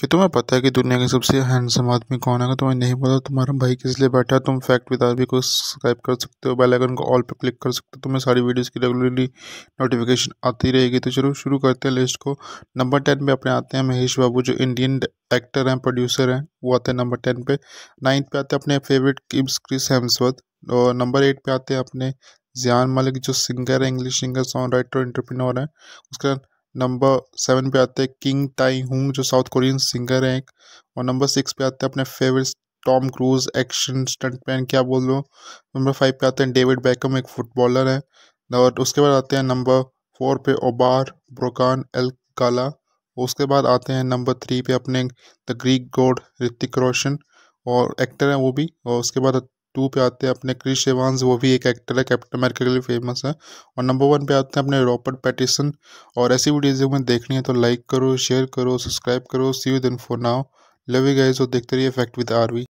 कि तुम्हें पता है कि दुनिया के सबसे हैंडसम आदमी कौन है तुम्हें नहीं पता तुम्हारा भाई किस लिए बैठा है तुम फैक्ट विद आरबी को सब्सक्राइब कर सकते हो बेल आइकन को ऑल पर क्लिक कर सकते हो तुम्हें सारी वीडियोस की रेगुलरली नोटिफिकेशन आती रहेगी तो चलो शुरू करते हैं लिस्ट को नंबर टेन पे अपने आते हैं महेश बाबू जो इंडियन एक्टर हैं प्रोड्यूसर हैं वो आते हैं नंबर टेन पे नाइन्थ पे आते हैं अपने फेवरेट किब्स क्रिस हेम्सवर्थ और नंबर एट पे आते हैं अपने जियान मलिक जो सिंगर है इंग्लिश सिंगर सॉन्ग राइटर इंटरप्रीनोर है उसके बाद नंबर सेवन पे आते हैं किंग ताई हुंग जो साउथ कोरियन सिंगर हैं और नंबर सिक्स पे आते हैं अपने favourite Tom Cruise action stuntman क्या बोल रहे नंबर फाइव पे आते हैं डेविड बैकम एक फुटबॉलर है और उसके बाद आते हैं नंबर फोर पे ओबार ब्रोकान एल काला उसके बाद आते हैं नंबर थ्री पे अपने the Greek god Hrithik Roshan और एक्टर हैं वो भी और उसके बाद टू पे आते हैं अपने क्रिश एवान्स वो भी एक एक्टर है कैप्टन अमेरिका के लिए फेमस है और नंबर वन पे आते हैं अपने रॉबर्ट पैटिसन और ऐसी वीडियोज में देखनी है तो लाइक करो शेयर करो सब्सक्राइब करो see you then for now love you guys और देखते रहिए फैक्ट विद आरवी